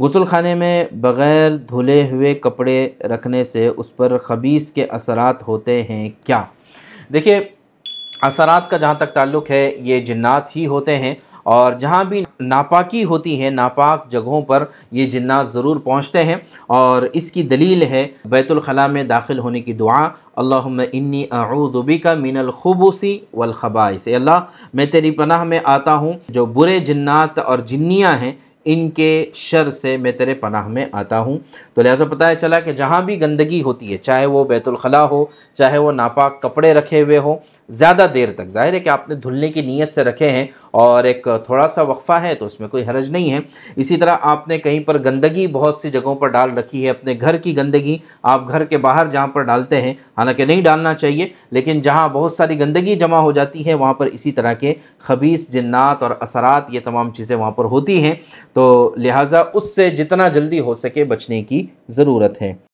गसल खाने में बग़ैर धुले हुए कपड़े रखने से उस पर खबीस के असरात होते हैं क्या देखिए असरात का जहाँ तक ताल्लुक़ है ये जन्ात ही होते हैं और जहाँ भी नापाकी होती है नापाक जगहों पर ये जन्ात ज़रूर पहुँचते हैं और इसकी दलील है बैतुलखला में दाखिल होने की दुआ अल्लाम अबी का मिनल वलखबाई से अल्लाह मैं तेरी पनाह में आता हूँ जो बुरे जन्ात और जन्नियाँ हैं इनके शर से मैं तेरे पनाह में आता हूँ तो लिहाजा पता है चला कि जहाँ भी गंदगी होती है चाहे वो बैतुलखला हो चाहे वो नापाक कपड़े रखे हुए हो ज़्यादा देर तक जाहिर है कि आपने धुलने की नीयत से रखे हैं और एक थोड़ा सा वक्फ़ा है तो उसमें कोई हरज नहीं है इसी तरह आपने कहीं पर गंदगी बहुत सी जगहों पर डाल रखी है अपने घर की गंदगी आप घर के बाहर जहाँ पर डालते हैं हालांकि नहीं डालना चाहिए लेकिन जहाँ बहुत सारी गंदगी जमा हो जाती है वहाँ पर इसी तरह के खबीस जन्ात और असरात ये तमाम चीज़ें वहाँ पर होती हैं तो लिहाजा उससे जितना जल्दी हो सके बचने की ज़रूरत है